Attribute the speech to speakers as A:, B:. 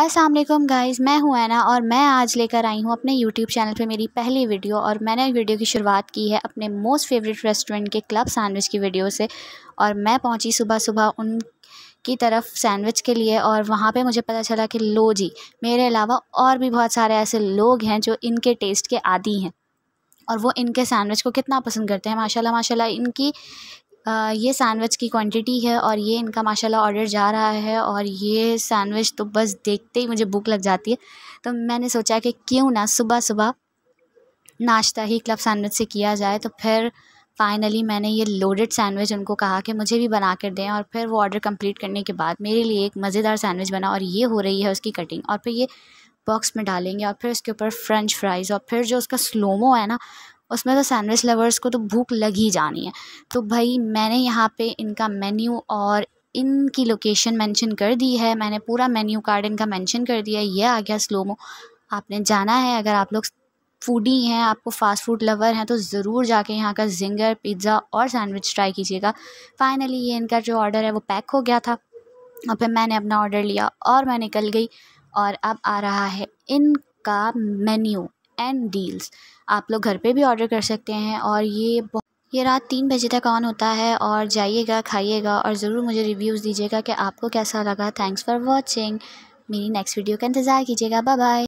A: Aslam guys मैं हूँ ऐना और मैं आज लेकर आई हूँ अपने यूट्यूब चैनल पे मेरी पहली वीडियो और मैंने वीडियो की शुरुआत की है अपने मोस्ट फेवरेट रेस्टोरेंट के क्लब सैंडविच की वीडियो से और मैं पहुँची सुबह सुबह उन की तरफ सैंडविच के लिए और वहाँ पे मुझे पता चला कि लो जी मेरे अलावा और भी बहुत सारे ऐसे लोग हैं जो इनके टेस्ट के आदि हैं और वो इनके सैंडविच को कितना पसंद करते हैं माशाल्लाह माशाल्लाह इनकी ये सैंडविच की क्वांटिटी है और ये इनका माशाल्लाह ऑर्डर जा रहा है और ये सैंडविच तो बस देखते ही मुझे भूख लग जाती है तो मैंने सोचा कि क्यों ना सुबह सुबह नाश्ता ही क्लब सैंडविच से किया जाए तो फिर फ़ाइनली मैंने ये लोडेड सैंडविच उनको कहा कि मुझे भी बना कर दें और फिर वो ऑर्डर कंप्लीट करने के बाद मेरे लिए एक मज़ेदार सैंडविच बना और ये हो रही है उसकी कटिंग और फिर ये बॉक्स में डालेंगे और फिर उसके ऊपर फ्रेंच फ्राइज़ और फिर जो उसका स्लोमो है ना उसमें तो सैंडविच लवर्स को तो भूख लग ही जानी है तो भाई मैंने यहाँ पे इनका मेन्यू और इनकी लोकेशन मेंशन कर दी है मैंने पूरा मेन्यू कार्ड इनका मेंशन कर दिया है ये आ गया स्लोमो आपने जाना है अगर आप लोग फूडी हैं आपको फ़ास्ट फूड लवर हैं तो ज़रूर जाके यहाँ का जिंगर पिज़्ज़ा और सैंडविच ट्राई कीजिएगा फाइनली ये इनका जो ऑर्डर है वो पैक हो गया था और फिर मैंने अपना ऑर्डर लिया और मैं निकल गई और अब आ रहा है इनका मेन्यू एंड डील्स आप लोग घर पे भी ऑर्डर कर सकते हैं और ये ये रात तीन बजे तक ऑन होता है और जाइएगा खाइएगा और ज़रूर मुझे रिव्यूज़ दीजिएगा कि आपको कैसा लगा थैंक्स फॉर वॉचिंग मेरी नेक्स्ट वीडियो का इंतज़ार कीजिएगा बाय बाय